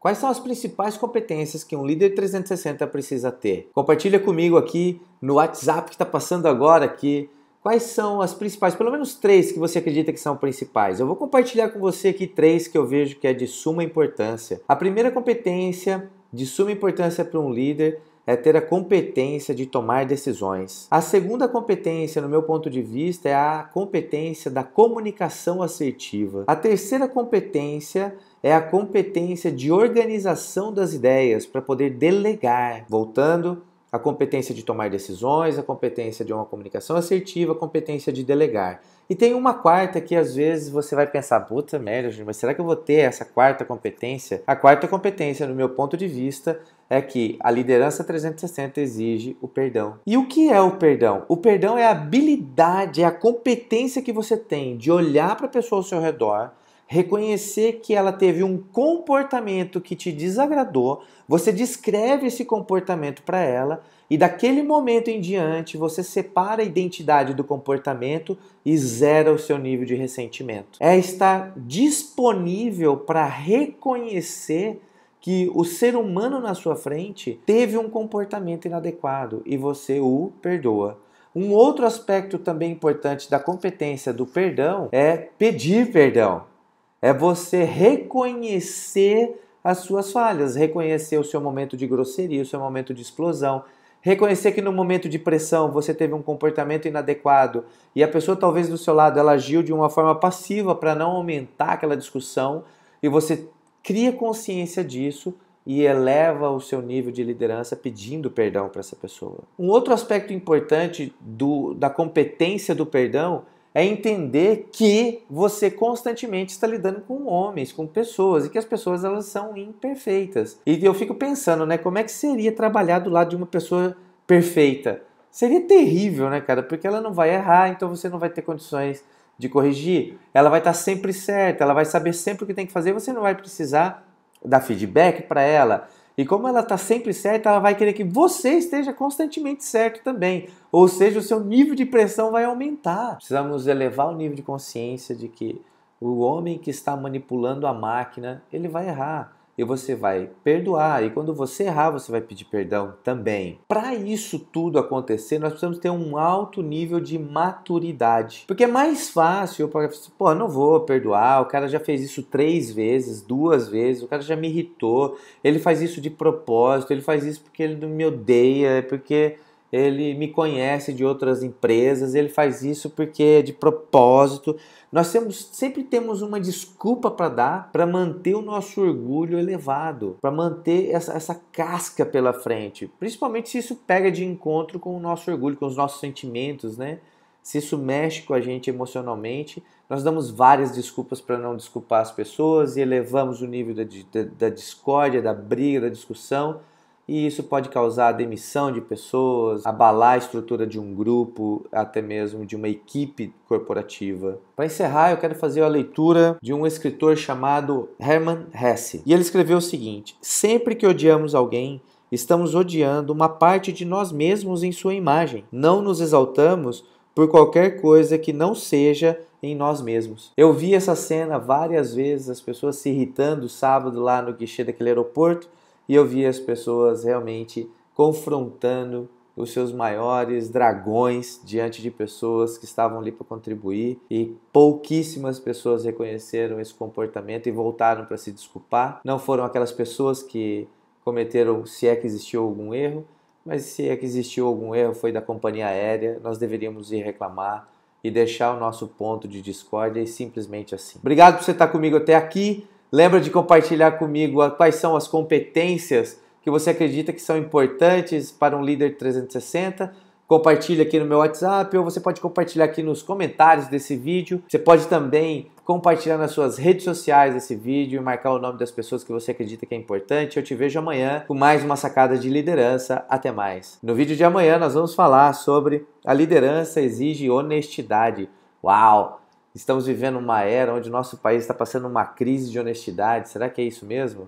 Quais são as principais competências que um líder 360 precisa ter? Compartilha comigo aqui no WhatsApp que está passando agora aqui. Quais são as principais, pelo menos três que você acredita que são principais? Eu vou compartilhar com você aqui três que eu vejo que é de suma importância. A primeira competência de suma importância para um líder é ter a competência de tomar decisões. A segunda competência, no meu ponto de vista, é a competência da comunicação assertiva. A terceira competência é a competência de organização das ideias para poder delegar, voltando a competência de tomar decisões, a competência de uma comunicação assertiva, a competência de delegar. E tem uma quarta que às vezes você vai pensar, puta merda, mas será que eu vou ter essa quarta competência? A quarta competência, no meu ponto de vista, é que a liderança 360 exige o perdão. E o que é o perdão? O perdão é a habilidade, é a competência que você tem de olhar para a pessoa ao seu redor reconhecer que ela teve um comportamento que te desagradou, você descreve esse comportamento para ela e daquele momento em diante você separa a identidade do comportamento e zera o seu nível de ressentimento. É estar disponível para reconhecer que o ser humano na sua frente teve um comportamento inadequado e você o perdoa. Um outro aspecto também importante da competência do perdão é pedir perdão. É você reconhecer as suas falhas, reconhecer o seu momento de grosseria, o seu momento de explosão, reconhecer que no momento de pressão você teve um comportamento inadequado e a pessoa talvez do seu lado ela agiu de uma forma passiva para não aumentar aquela discussão e você cria consciência disso e eleva o seu nível de liderança pedindo perdão para essa pessoa. Um outro aspecto importante do, da competência do perdão é entender que você constantemente está lidando com homens, com pessoas e que as pessoas elas são imperfeitas. E eu fico pensando, né, como é que seria trabalhar do lado de uma pessoa perfeita? Seria terrível, né, cara? Porque ela não vai errar, então você não vai ter condições de corrigir. Ela vai estar sempre certa, ela vai saber sempre o que tem que fazer, você não vai precisar dar feedback para ela. E como ela está sempre certa, ela vai querer que você esteja constantemente certo também. Ou seja, o seu nível de pressão vai aumentar. Precisamos elevar o nível de consciência de que o homem que está manipulando a máquina, ele vai errar e você vai perdoar. E quando você errar, você vai pedir perdão também. Para isso tudo acontecer, nós precisamos ter um alto nível de maturidade. Porque é mais fácil, eu falar, assim, pô, não vou perdoar, o cara já fez isso três vezes, duas vezes, o cara já me irritou, ele faz isso de propósito, ele faz isso porque ele me odeia, é porque ele me conhece de outras empresas, ele faz isso porque é de propósito. Nós temos, sempre temos uma desculpa para dar para manter o nosso orgulho elevado, para manter essa, essa casca pela frente, principalmente se isso pega de encontro com o nosso orgulho, com os nossos sentimentos, né? Se isso mexe com a gente emocionalmente, nós damos várias desculpas para não desculpar as pessoas e elevamos o nível da, da, da discórdia, da briga, da discussão e isso pode causar a demissão de pessoas, abalar a estrutura de um grupo, até mesmo de uma equipe corporativa. Para encerrar, eu quero fazer a leitura de um escritor chamado Hermann Hesse. E ele escreveu o seguinte: Sempre que odiamos alguém, estamos odiando uma parte de nós mesmos em sua imagem. Não nos exaltamos por qualquer coisa que não seja em nós mesmos. Eu vi essa cena várias vezes, as pessoas se irritando sábado lá no guichê daquele aeroporto e eu vi as pessoas realmente confrontando os seus maiores dragões diante de pessoas que estavam ali para contribuir e pouquíssimas pessoas reconheceram esse comportamento e voltaram para se desculpar. Não foram aquelas pessoas que cometeram, se é que existiu algum erro, mas se é que existiu algum erro foi da companhia aérea, nós deveríamos ir reclamar e deixar o nosso ponto de discórdia e simplesmente assim. Obrigado por você estar comigo até aqui. Lembra de compartilhar comigo quais são as competências que você acredita que são importantes para um líder 360. Compartilhe aqui no meu WhatsApp ou você pode compartilhar aqui nos comentários desse vídeo. Você pode também compartilhar nas suas redes sociais esse vídeo e marcar o nome das pessoas que você acredita que é importante. Eu te vejo amanhã com mais uma sacada de liderança. Até mais. No vídeo de amanhã nós vamos falar sobre a liderança exige honestidade. Uau! Estamos vivendo uma era onde nosso país está passando uma crise de honestidade. Será que é isso mesmo?